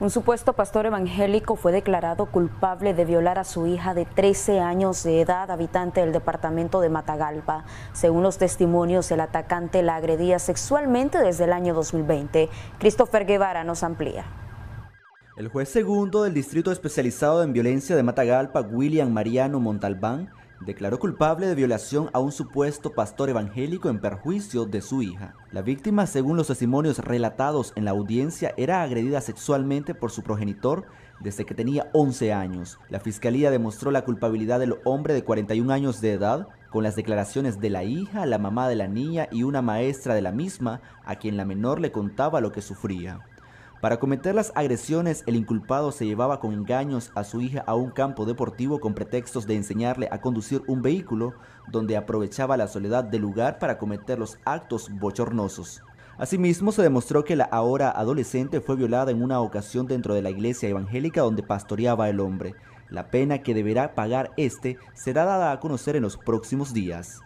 Un supuesto pastor evangélico fue declarado culpable de violar a su hija de 13 años de edad, habitante del departamento de Matagalpa. Según los testimonios, el atacante la agredía sexualmente desde el año 2020. Christopher Guevara nos amplía. El juez segundo del Distrito Especializado en Violencia de Matagalpa, William Mariano Montalbán, declaró culpable de violación a un supuesto pastor evangélico en perjuicio de su hija. La víctima, según los testimonios relatados en la audiencia, era agredida sexualmente por su progenitor desde que tenía 11 años. La fiscalía demostró la culpabilidad del hombre de 41 años de edad con las declaraciones de la hija, la mamá de la niña y una maestra de la misma, a quien la menor le contaba lo que sufría. Para cometer las agresiones, el inculpado se llevaba con engaños a su hija a un campo deportivo con pretextos de enseñarle a conducir un vehículo, donde aprovechaba la soledad del lugar para cometer los actos bochornosos. Asimismo, se demostró que la ahora adolescente fue violada en una ocasión dentro de la iglesia evangélica donde pastoreaba el hombre. La pena que deberá pagar este será dada a conocer en los próximos días.